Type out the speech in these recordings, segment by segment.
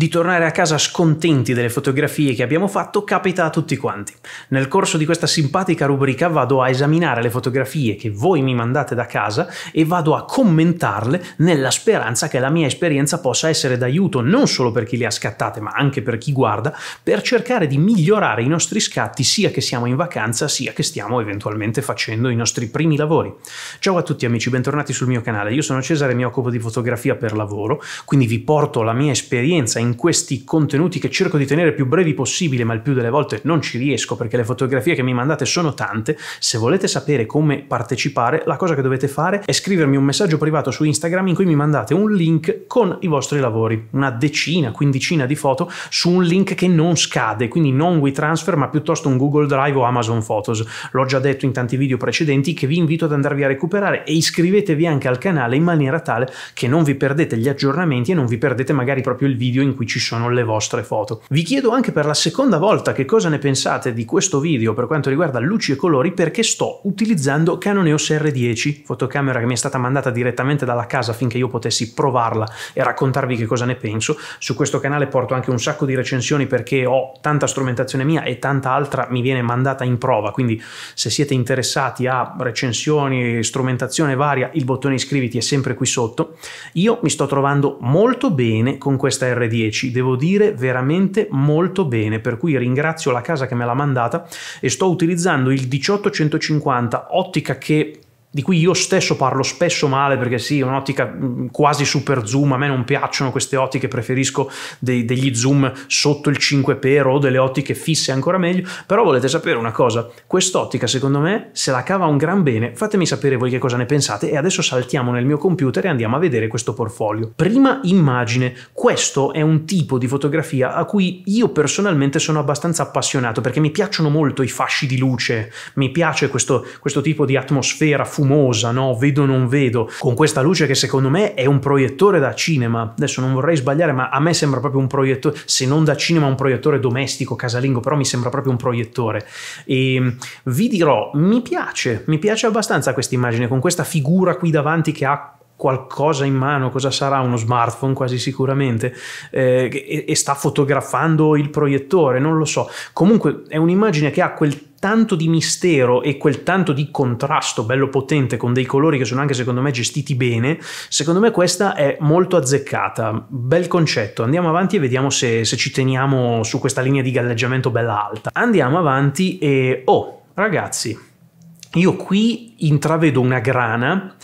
di tornare a casa scontenti delle fotografie che abbiamo fatto capita a tutti quanti. Nel corso di questa simpatica rubrica vado a esaminare le fotografie che voi mi mandate da casa e vado a commentarle nella speranza che la mia esperienza possa essere d'aiuto non solo per chi le ha scattate ma anche per chi guarda per cercare di migliorare i nostri scatti sia che siamo in vacanza sia che stiamo eventualmente facendo i nostri primi lavori. Ciao a tutti amici, bentornati sul mio canale. Io sono Cesare, mi occupo di fotografia per lavoro, quindi vi porto la mia esperienza in in questi contenuti che cerco di tenere più brevi possibile, ma il più delle volte non ci riesco perché le fotografie che mi mandate sono tante, se volete sapere come partecipare, la cosa che dovete fare è scrivermi un messaggio privato su Instagram in cui mi mandate un link con i vostri lavori, una decina, quindicina di foto su un link che non scade, quindi non WeTransfer ma piuttosto un Google Drive o Amazon Photos. L'ho già detto in tanti video precedenti che vi invito ad andarvi a recuperare e iscrivetevi anche al canale in maniera tale che non vi perdete gli aggiornamenti e non vi perdete magari proprio il video in cui cui ci sono le vostre foto. Vi chiedo anche per la seconda volta che cosa ne pensate di questo video per quanto riguarda luci e colori perché sto utilizzando Canon EOS R10, fotocamera che mi è stata mandata direttamente dalla casa affinché io potessi provarla e raccontarvi che cosa ne penso. Su questo canale porto anche un sacco di recensioni perché ho tanta strumentazione mia e tanta altra mi viene mandata in prova, quindi se siete interessati a recensioni, strumentazione varia, il bottone iscriviti è sempre qui sotto. Io mi sto trovando molto bene con questa R10 10, devo dire veramente molto bene, per cui ringrazio la casa che me l'ha mandata e sto utilizzando il 1850 ottica che di cui io stesso parlo spesso male perché sì, è un'ottica mm, quasi super zoom, a me non piacciono queste ottiche, preferisco dei, degli zoom sotto il 5 per o delle ottiche fisse ancora meglio, però volete sapere una cosa, quest'ottica secondo me se la cava un gran bene, fatemi sapere voi che cosa ne pensate e adesso saltiamo nel mio computer e andiamo a vedere questo portfolio. Prima immagine, questo è un tipo di fotografia a cui io personalmente sono abbastanza appassionato perché mi piacciono molto i fasci di luce, mi piace questo, questo tipo di atmosfera fumosa, no? vedo non vedo, con questa luce che secondo me è un proiettore da cinema, adesso non vorrei sbagliare ma a me sembra proprio un proiettore, se non da cinema un proiettore domestico, casalingo, però mi sembra proprio un proiettore. E ehm, vi dirò, mi piace, mi piace abbastanza questa immagine, con questa figura qui davanti che ha qualcosa in mano, cosa sarà? Uno smartphone quasi sicuramente, eh, e, e sta fotografando il proiettore, non lo so. Comunque è un'immagine che ha quel tanto di mistero e quel tanto di contrasto bello potente con dei colori che sono anche secondo me gestiti bene, secondo me questa è molto azzeccata, bel concetto, andiamo avanti e vediamo se, se ci teniamo su questa linea di galleggiamento bella alta. Andiamo avanti e... oh ragazzi, io qui intravedo una grana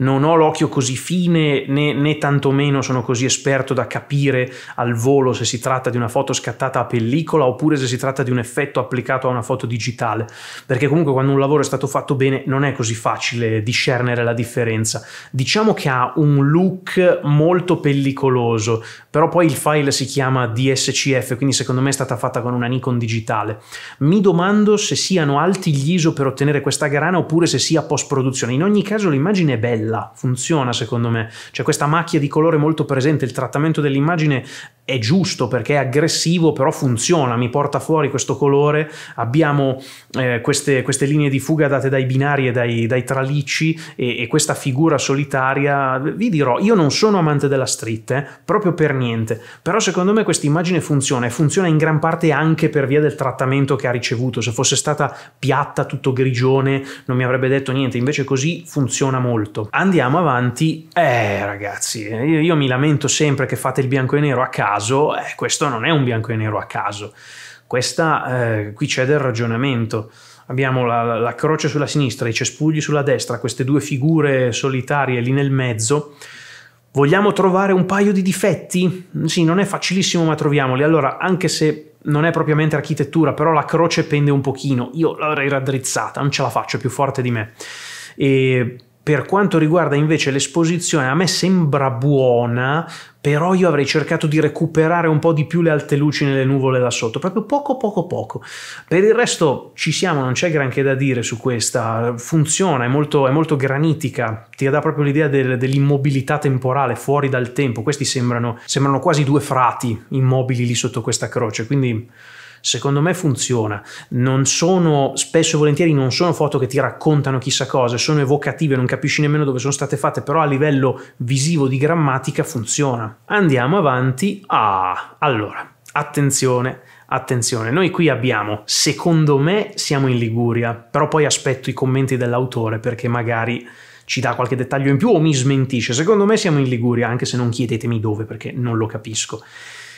non ho l'occhio così fine né, né tantomeno sono così esperto da capire al volo se si tratta di una foto scattata a pellicola oppure se si tratta di un effetto applicato a una foto digitale, perché comunque quando un lavoro è stato fatto bene non è così facile discernere la differenza. Diciamo che ha un look molto pellicoloso, però poi il file si chiama DSCF, quindi secondo me è stata fatta con una Nikon digitale. Mi domando se siano alti gli ISO per ottenere questa grana oppure se sia post produzione. In ogni caso l'immagine è bella bella, funziona secondo me. C'è cioè, questa macchia di colore molto presente, il trattamento dell'immagine è giusto perché è aggressivo, però funziona, mi porta fuori questo colore, abbiamo eh, queste, queste, linee di fuga date dai binari e dai, dai tralicci e, e, questa figura solitaria, vi dirò, io non sono amante della street, eh, proprio per niente, però secondo me questa immagine funziona e funziona in gran parte anche per via del trattamento che ha ricevuto, se fosse stata piatta, tutto grigione, non mi avrebbe detto niente, invece così funziona molto. Andiamo avanti, eh ragazzi, io, io mi lamento sempre che fate il bianco e nero a caso, caso, eh, questo non è un bianco e nero a caso. Questa, eh, qui c'è del ragionamento. Abbiamo la, la croce sulla sinistra, i cespugli sulla destra, queste due figure solitarie lì nel mezzo. Vogliamo trovare un paio di difetti? Sì, non è facilissimo, ma troviamoli. Allora, anche se non è propriamente architettura, però la croce pende un pochino. Io l'avrei raddrizzata, non ce la faccio, è più forte di me. E per quanto riguarda invece l'esposizione, a me sembra buona, però io avrei cercato di recuperare un po' di più le alte luci nelle nuvole là sotto, proprio poco poco poco. Per il resto ci siamo, non c'è granché da dire su questa, funziona, è molto, è molto granitica, ti dà proprio l'idea del, dell'immobilità temporale fuori dal tempo, questi sembrano, sembrano quasi due frati immobili lì sotto questa croce, quindi secondo me funziona. Non sono, spesso e volentieri non sono foto che ti raccontano chissà cosa, sono evocative, non capisci nemmeno dove sono state fatte, però a livello visivo di grammatica funziona. Andiamo avanti. Ah, allora, attenzione. Attenzione, noi qui abbiamo, secondo me siamo in Liguria, però poi aspetto i commenti dell'autore perché magari ci dà qualche dettaglio in più o mi smentisce. Secondo me siamo in Liguria, anche se non chiedetemi dove perché non lo capisco.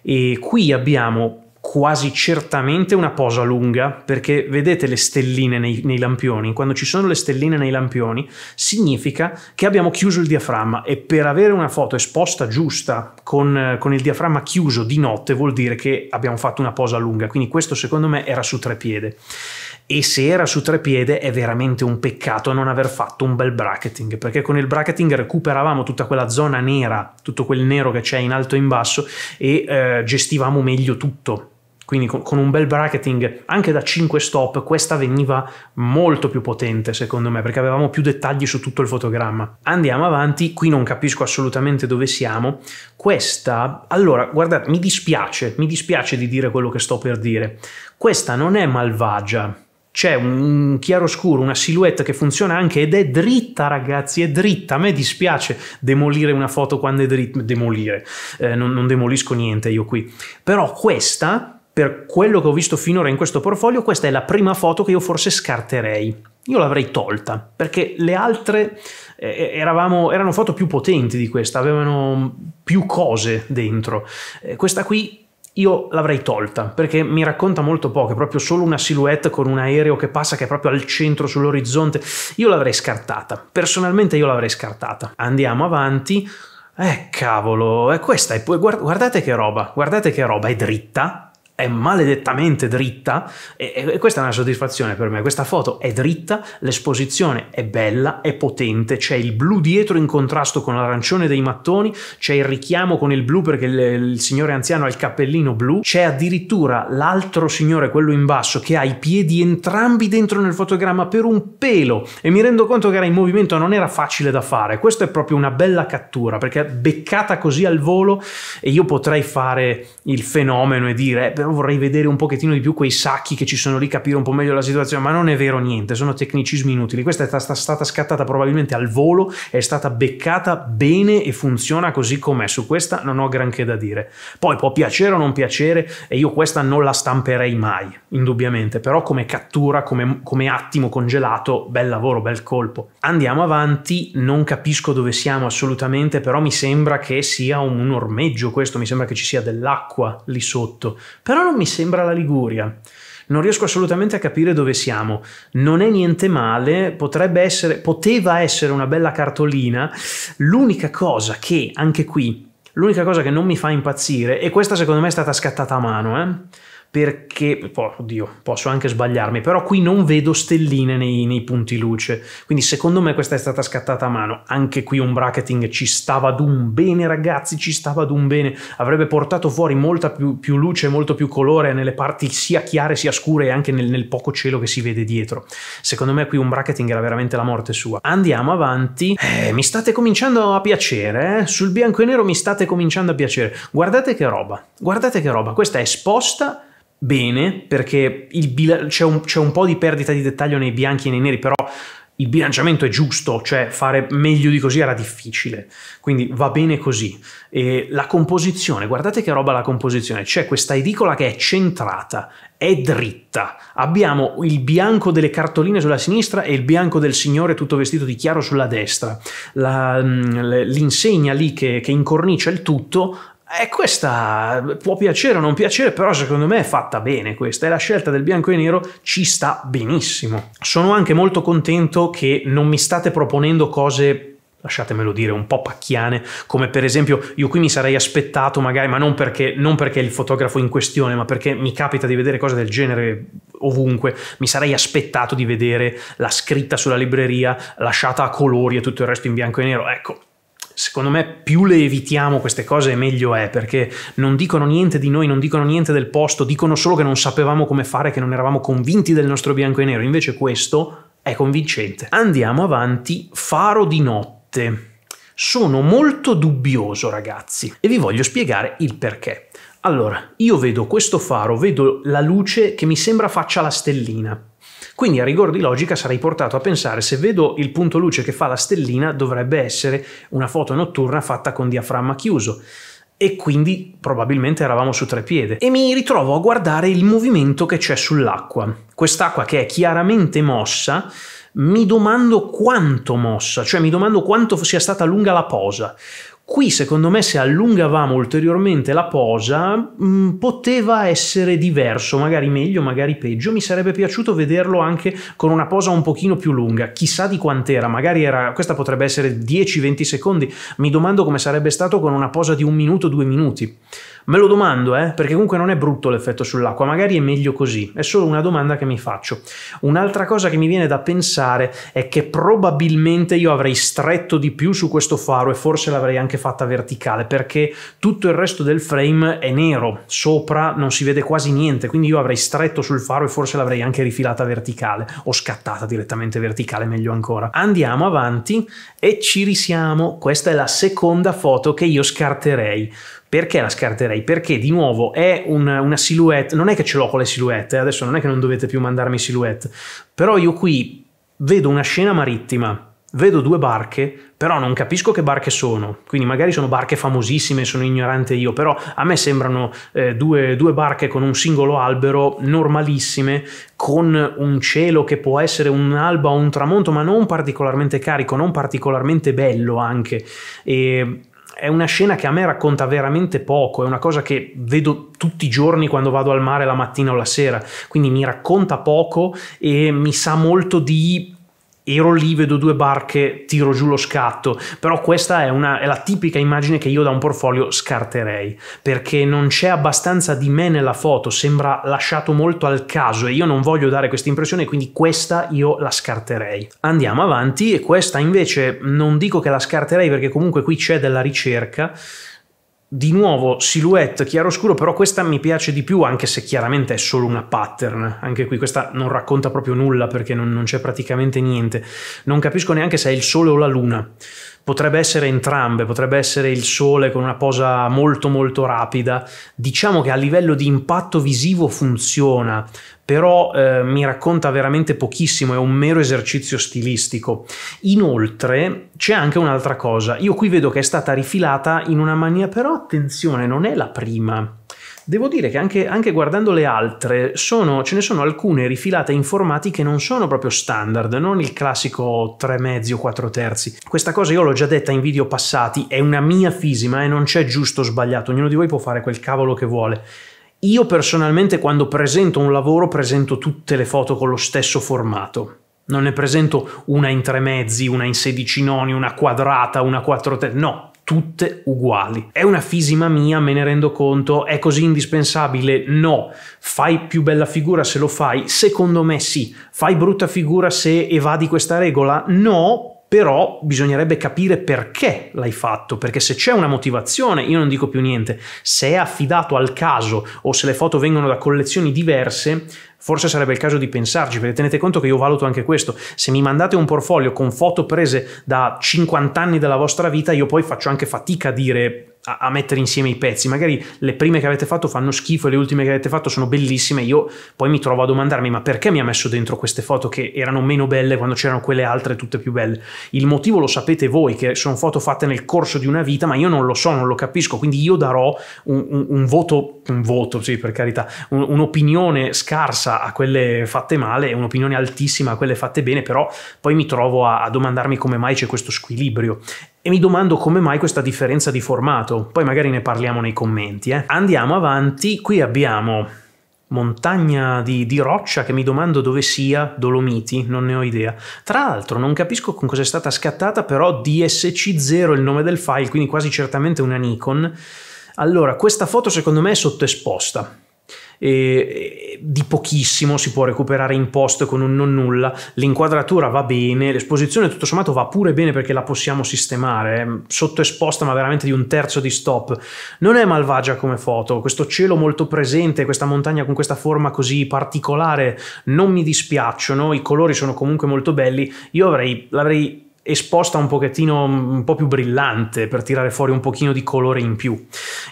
E qui abbiamo quasi certamente una posa lunga, perché vedete le stelline nei, nei, lampioni, quando ci sono le stelline nei lampioni significa che abbiamo chiuso il diaframma e per avere una foto esposta giusta con, con il diaframma chiuso di notte vuol dire che abbiamo fatto una posa lunga, quindi questo secondo me era su tre piede e se era su tre piede è veramente un peccato non aver fatto un bel bracketing perché con il bracketing recuperavamo tutta quella zona nera tutto quel nero che c'è in alto e in basso e eh, gestivamo meglio tutto quindi con, un bel bracketing anche da 5 stop questa veniva molto più potente secondo me perché avevamo più dettagli su tutto il fotogramma andiamo avanti qui non capisco assolutamente dove siamo questa allora guardate mi dispiace mi dispiace di dire quello che sto per dire questa non è malvagia c'è un chiaroscuro, una silhouette che funziona anche ed è dritta, ragazzi, è dritta. A me dispiace demolire una foto quando è dritta, demolire, eh, non, non demolisco niente io qui. Però questa per quello che ho visto finora in questo portfolio, questa è la prima foto che io forse scarterei. Io l'avrei tolta perché le altre eh, eh, eravamo, erano foto più potenti di questa, avevano più cose dentro. Eh, questa qui io l'avrei tolta perché mi racconta molto poco, è proprio solo una silhouette con un aereo che passa che è proprio al centro sull'orizzonte. Io l'avrei scartata, personalmente io l'avrei scartata. Andiamo avanti. Eh cavolo, eh, è questa, guardate che roba, guardate che roba, è dritta, è maledettamente dritta e, e, questa è una soddisfazione per me, questa foto è dritta, l'esposizione è bella, è potente, c'è il blu dietro in contrasto con l'arancione dei mattoni, c'è il richiamo con il blu perché il, il signore anziano ha il cappellino blu, c'è addirittura l'altro signore, quello in basso, che ha i piedi entrambi dentro nel fotogramma per un pelo e mi rendo conto che era in movimento, non era facile da fare, questa è proprio una bella cattura perché beccata così al volo e io potrei fare il fenomeno e dire eh, però vorrei vedere un pochettino di più quei sacchi che ci sono lì, capire un po' meglio la situazione, ma non è vero niente, sono tecnicismi inutili. Questa è stata scattata probabilmente al volo, è stata beccata bene e funziona così com'è, su questa non ho granché da dire. Poi può piacere o non piacere e io questa non la stamperei mai, indubbiamente, però come cattura, come, come attimo congelato, bel lavoro, bel colpo. Andiamo avanti, non capisco dove siamo assolutamente, però mi sembra che sia un, un ormeggio questo, mi sembra che ci sia dell'acqua lì sotto. Però però non mi sembra la Liguria. Non riesco assolutamente a capire dove siamo. Non è niente male, potrebbe essere, poteva essere una bella cartolina. L'unica cosa che, anche qui, l'unica cosa che non mi fa impazzire, e questa secondo me è stata scattata a mano, eh perché, oh, oddio, posso anche sbagliarmi, però qui non vedo stelline nei, nei, punti luce, quindi secondo me questa è stata scattata a mano, anche qui un bracketing ci stava ad un bene ragazzi, ci stava ad un bene, avrebbe portato fuori molta più, più luce, molto più colore nelle parti sia chiare sia scure e anche nel, nel poco cielo che si vede dietro, secondo me qui un bracketing era veramente la morte sua. Andiamo avanti, eh, mi state cominciando a piacere, eh? sul bianco e nero mi state cominciando a piacere, guardate che roba, guardate che roba, questa è esposta bene perché bila- c'è, un, c'è un po' di perdita di dettaglio nei bianchi e nei neri, però il bilanciamento è giusto, cioè fare meglio di così era difficile, quindi va bene così. E la composizione, guardate che roba la composizione, c'è questa edicola che è centrata, è dritta, abbiamo il bianco delle cartoline sulla sinistra e il bianco del signore tutto vestito di chiaro sulla destra, la, mm, l'insegna lì che, che incornicia il tutto e eh, questa può piacere o non piacere, però secondo me è fatta bene questa e la scelta del bianco e nero ci sta benissimo. Sono anche molto contento che non mi state proponendo cose lasciatemelo dire, un po' pacchiane, come per esempio io qui mi sarei aspettato magari, ma non perché, non perché il fotografo in questione, ma perché mi capita di vedere cose del genere ovunque, mi sarei aspettato di vedere la scritta sulla libreria lasciata a colori e tutto il resto in bianco e nero. Ecco, secondo me più le evitiamo queste cose meglio è, perché non dicono niente di noi, non dicono niente del posto, dicono solo che non sapevamo come fare, che non eravamo convinti del nostro bianco e nero, invece questo è convincente. Andiamo avanti, faro di notte. Sono molto dubbioso ragazzi e vi voglio spiegare il perché. Allora, io vedo questo faro, vedo la luce che mi sembra faccia la stellina quindi a rigor di logica sarei portato a pensare se vedo il punto luce che fa la stellina dovrebbe essere una foto notturna fatta con diaframma chiuso e quindi probabilmente eravamo su tre piedi E mi ritrovo a guardare il movimento che c'è sull'acqua. Quest'acqua che è chiaramente mossa, mi domando quanto mossa, cioè mi domando quanto sia stata lunga la posa. Qui secondo me se allungavamo ulteriormente la posa mh, mm, poteva essere diverso, magari meglio, magari peggio, mi sarebbe piaciuto vederlo anche con una posa un pochino più lunga, chissà di quant'era, magari era, questa potrebbe essere 10-20 secondi, mi domando come sarebbe stato con una posa di un minuto, due minuti. Me lo domando, eh, perché comunque non è brutto l'effetto sull'acqua, magari è meglio così, è solo una domanda che mi faccio. Un'altra cosa che mi viene da pensare è che probabilmente io avrei stretto di più su questo faro e forse l'avrei anche fatta verticale, perché tutto il resto del frame è nero, sopra non si vede quasi niente, quindi io avrei stretto sul faro e forse l'avrei anche rifilata verticale o scattata direttamente verticale, meglio ancora. Andiamo avanti e ci risiamo, questa è la seconda foto che io scarterei. Perché la scarterei? Perché di nuovo è una, una silhouette, non è che ce l'ho con le silhouette, eh, adesso non è che non dovete più mandarmi silhouette, però io qui vedo una scena marittima, vedo due barche, però non capisco che barche sono, quindi magari sono barche famosissime, sono ignorante io, però a me sembrano eh, due, due, barche con un singolo albero normalissime, con un cielo che può essere un'alba o un tramonto, ma non particolarmente carico, non particolarmente bello anche. E è una scena che a me racconta veramente poco, è una cosa che vedo tutti i giorni quando vado al mare la mattina o la sera, quindi mi racconta poco e mi sa molto di ero lì, vedo due barche, tiro giù lo scatto, però questa è, una, è, la tipica immagine che io da un portfolio scarterei, perché non c'è abbastanza di me nella foto, sembra lasciato molto al caso e io non voglio dare questa impressione, quindi questa io la scarterei. Andiamo avanti e questa invece non dico che la scarterei perché comunque qui c'è della ricerca, di nuovo silhouette chiaroscuro, però questa mi piace di più, anche se chiaramente è solo una pattern. Anche qui questa non racconta proprio nulla perché non, non c'è praticamente niente. Non capisco neanche se è il sole o la luna potrebbe essere entrambe, potrebbe essere il sole con una posa molto molto rapida, diciamo che a livello di impatto visivo funziona, però eh, mi racconta veramente pochissimo, è un mero esercizio stilistico. Inoltre c'è anche un'altra cosa, io qui vedo che è stata rifilata in una maniera, però attenzione, non è la prima Devo dire che anche, anche guardando le altre, sono, ce ne sono alcune rifilate in formati che non sono proprio standard, non il classico mezzi o 4 terzi. Questa cosa io l'ho già detta in video passati, è una mia fisima e non c'è giusto o sbagliato, ognuno di voi può fare quel cavolo che vuole. Io personalmente quando presento un lavoro presento tutte le foto con lo stesso formato. Non ne presento una in tre mezzi, una in 16 noni, una quadrata, una quattro terzi, no, tutte uguali. È una fisima mia, me ne rendo conto, è così indispensabile? No. Fai più bella figura se lo fai? Secondo me sì. Fai brutta figura se evadi questa regola? No, però bisognerebbe capire perché l'hai fatto, perché se c'è una motivazione io non dico più niente, se è affidato al caso o se le foto vengono da collezioni diverse, forse sarebbe il caso di pensarci, perché tenete conto che io valuto anche questo, se mi mandate un portfolio con foto prese da 50 anni della vostra vita, io poi faccio anche fatica a dire a, a, mettere insieme i pezzi. Magari le prime che avete fatto fanno schifo e le ultime che avete fatto sono bellissime. Io poi mi trovo a domandarmi: ma perché mi ha messo dentro queste foto che erano meno belle quando c'erano quelle altre tutte più belle? Il motivo lo sapete voi, che sono foto fatte nel corso di una vita, ma io non lo so, non lo capisco. Quindi io darò un, un, un voto, un voto, sì, per carità, un, un'opinione scarsa a quelle fatte male e un'opinione altissima a quelle fatte bene, però poi mi trovo a, a domandarmi come mai c'è questo squilibrio. E mi domando come mai questa differenza di formato, poi magari ne parliamo nei commenti. Eh. Andiamo avanti, qui abbiamo montagna di, di, roccia che mi domando dove sia, Dolomiti, non ne ho idea. Tra l'altro non capisco con cosa è stata scattata, però DSC0 è il nome del file, quindi quasi certamente una Nikon. Allora, questa foto secondo me è sottoesposta, eh, di pochissimo, si può recuperare in post con un non nulla, l'inquadratura va bene, l'esposizione tutto sommato va pure bene perché la possiamo sistemare, ehm, sotto esposta ma veramente di un terzo di stop. Non è malvagia come foto, questo cielo molto presente, questa montagna con questa forma così particolare non mi dispiacciono, i colori sono comunque molto belli, io avrei, l'avrei esposta un pochettino un po' più brillante per tirare fuori un pochino di colore in più.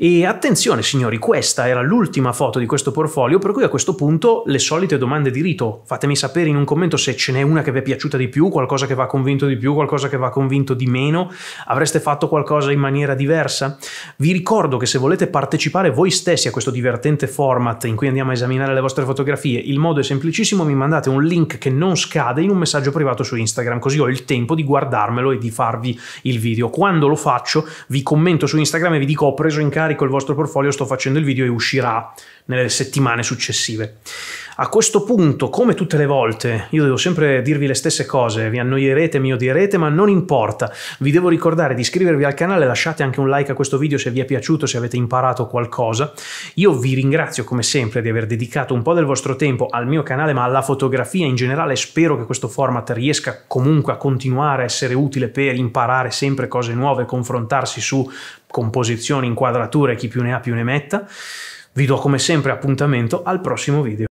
E attenzione signori, questa era l'ultima foto di questo portfolio, per cui a questo punto le solite domande di rito. Fatemi sapere in un commento se ce n'è una che vi è piaciuta di più, qualcosa che va convinto di più, qualcosa che va convinto di meno, avreste fatto qualcosa in maniera diversa? Vi ricordo che se volete partecipare voi stessi a questo divertente format in cui andiamo a esaminare le vostre fotografie, il modo è semplicissimo, mi mandate un link che non scade in un messaggio privato su Instagram, così ho il tempo di guardarmelo e di farvi il video. Quando lo faccio vi commento su Instagram e vi dico ho preso in carico carico il vostro portfolio, sto facendo il video e uscirà nelle settimane successive. A questo punto, come tutte le volte, io devo sempre dirvi le stesse cose, vi annoierete, mi odierete, ma non importa. Vi devo ricordare di iscrivervi al canale, lasciate anche un like a questo video se vi è piaciuto, se avete imparato qualcosa. Io vi ringrazio come sempre di aver dedicato un po' del vostro tempo al mio canale, ma alla fotografia in generale. Spero che questo format riesca comunque a continuare a essere utile per imparare sempre cose nuove, confrontarsi su composizioni, inquadrature, chi più ne ha più ne metta. Vi do come sempre appuntamento al prossimo video.